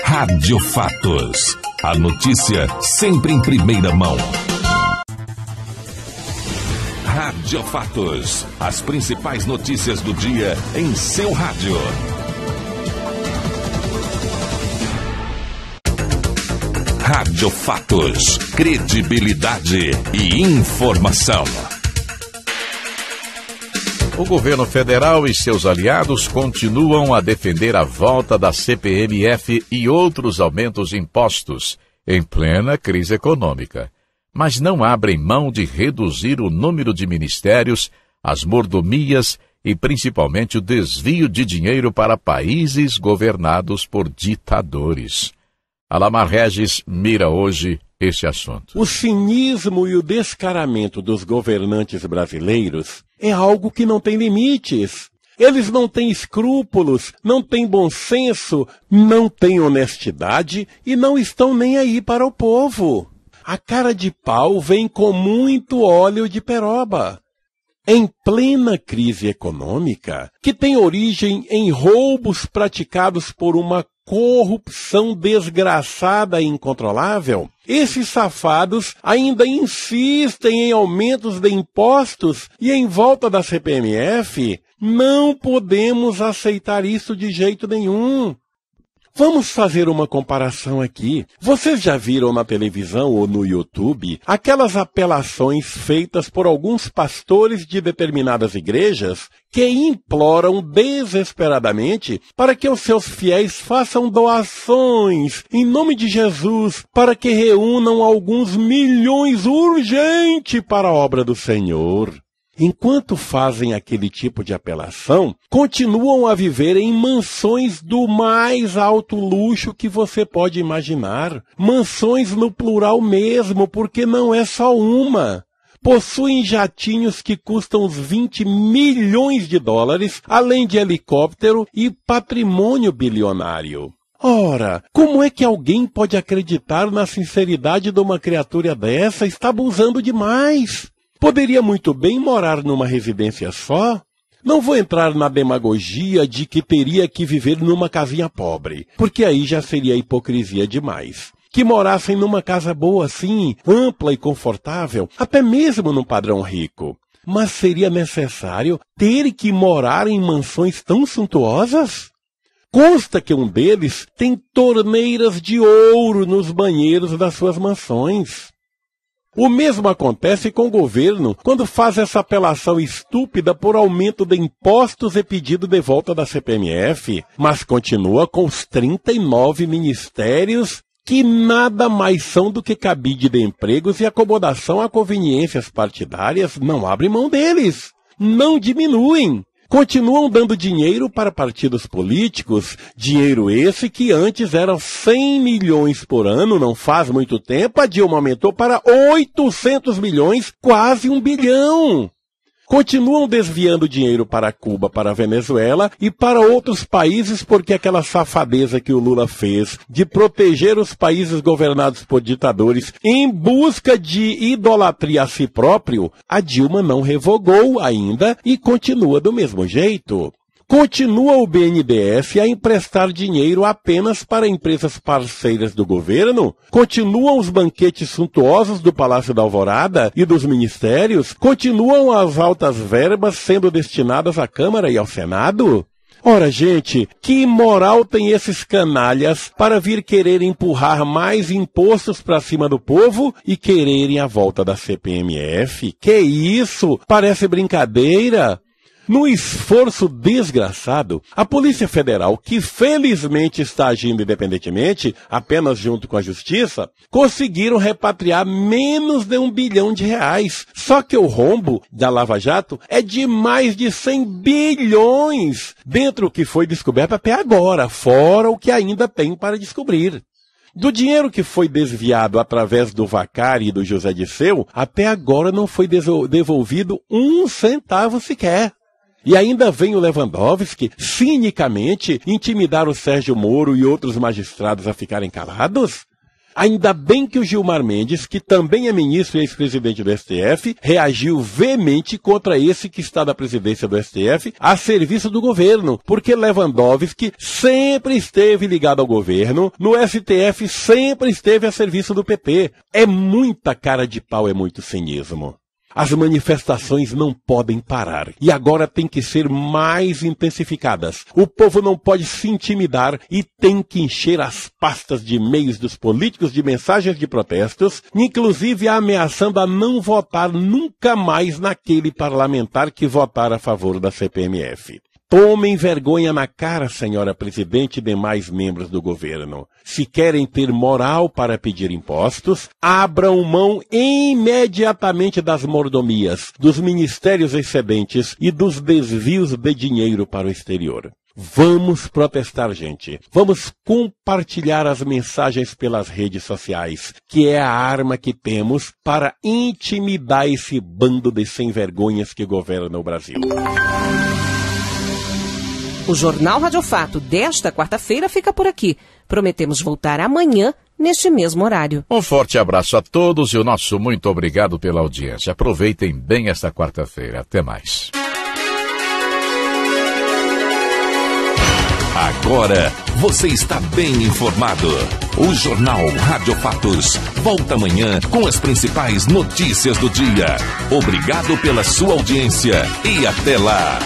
Rádio Fatos. A notícia sempre em primeira mão. Rádio Fatos. As principais notícias do dia em seu rádio. Rádio Fatos. Credibilidade e informação. O governo federal e seus aliados continuam a defender a volta da CPMF e outros aumentos de impostos, em plena crise econômica. Mas não abrem mão de reduzir o número de ministérios, as mordomias e principalmente o desvio de dinheiro para países governados por ditadores. Alamar Regis mira hoje esse assunto. O cinismo e o descaramento dos governantes brasileiros é algo que não tem limites. Eles não têm escrúpulos, não têm bom senso, não têm honestidade e não estão nem aí para o povo. A cara de pau vem com muito óleo de peroba. Em plena crise econômica, que tem origem em roubos praticados por uma corrupção desgraçada e incontrolável, esses safados ainda insistem em aumentos de impostos e em volta da CPMF. Não podemos aceitar isso de jeito nenhum. Vamos fazer uma comparação aqui. Vocês já viram na televisão ou no YouTube aquelas apelações feitas por alguns pastores de determinadas igrejas que imploram desesperadamente para que os seus fiéis façam doações em nome de Jesus para que reúnam alguns milhões urgente para a obra do Senhor? enquanto fazem aquele tipo de apelação, continuam a viver em mansões do mais alto luxo que você pode imaginar. Mansões no plural mesmo, porque não é só uma possuem jatinhos que custam os 20 milhões de dólares, além de helicóptero e patrimônio bilionário. Ora, como é que alguém pode acreditar na sinceridade de uma criatura dessa? Está abusando demais. Poderia muito bem morar numa residência só? Não vou entrar na demagogia de que teria que viver numa casinha pobre, porque aí já seria hipocrisia demais que morassem numa casa boa assim, ampla e confortável, até mesmo num padrão rico. Mas seria necessário ter que morar em mansões tão suntuosas? Consta que um deles tem torneiras de ouro nos banheiros das suas mansões. O mesmo acontece com o governo quando faz essa apelação estúpida por aumento de impostos e pedido de volta da CPMF, mas continua com os 39 ministérios que nada mais são do que cabide de empregos e acomodação a conveniências partidárias, não abre mão deles, não diminuem continuam dando dinheiro para partidos políticos, dinheiro esse que antes era 100 milhões por ano, não faz muito tempo, a Dilma aumentou para 800 milhões, quase um bilhão continuam desviando dinheiro para Cuba, para Venezuela e para outros países, porque aquela safadeza que o Lula fez de proteger os países governados por ditadores em busca de idolatria a si próprio, a Dilma não revogou ainda e continua do mesmo jeito continua o BNDES a emprestar dinheiro apenas para empresas parceiras do governo? Continuam os banquetes suntuosos do Palácio da Alvorada e dos ministérios? Continuam as altas verbas sendo destinadas à Câmara e ao Senado? Ora, gente, que moral tem esses canalhas para vir querer empurrar mais impostos para cima do povo e quererem a volta da CPMF? Que isso? Parece brincadeira. Num esforço desgraçado, a Polícia Federal, que felizmente está agindo independentemente, apenas junto com a Justiça, conseguiram repatriar menos de um bilhão de reais. Só que o rombo da Lava Jato é de mais de 100 bilhões dentro o que foi descoberto até agora, fora o que ainda tem para descobrir. Do dinheiro que foi desviado através do Vacari e do José de Seu, até agora não foi devolvido um centavo sequer. E ainda vem o Lewandowski cinicamente intimidar o Sérgio Moro e outros magistrados a ficarem calados? Ainda bem que o Gilmar Mendes, que também é ministro e ex-presidente do STF, reagiu veemente contra esse que está na presidência do STF a serviço do governo, porque Lewandowski sempre esteve ligado ao governo, no STF sempre esteve a serviço do PP. É muita cara de pau, é muito cinismo. As manifestações não podem parar e agora tem que ser mais intensificadas. O povo não pode se intimidar e tem que encher as pastas de e-mails dos políticos de mensagens de protestos, inclusive ameaçando a não votar nunca mais naquele parlamentar que votar a favor da CPMF. Tomem vergonha na cara, senhora presidente e demais membros do governo. Se querem ter moral para pedir impostos, abram mão imediatamente das mordomias, dos ministérios excedentes e dos desvios de dinheiro para o exterior. Vamos protestar, gente. Vamos compartilhar as mensagens pelas redes sociais, que é a arma que temos para intimidar esse bando de sem vergonhas que governa o Brasil. O Jornal Radiofato desta quarta-feira fica por aqui. Prometemos voltar amanhã neste mesmo horário. Um forte abraço a todos e o nosso muito obrigado pela audiência. Aproveitem bem esta quarta-feira. Até mais. Agora você está bem informado. O Jornal Rádio Fatos volta amanhã com as principais notícias do dia. Obrigado pela sua audiência e até lá.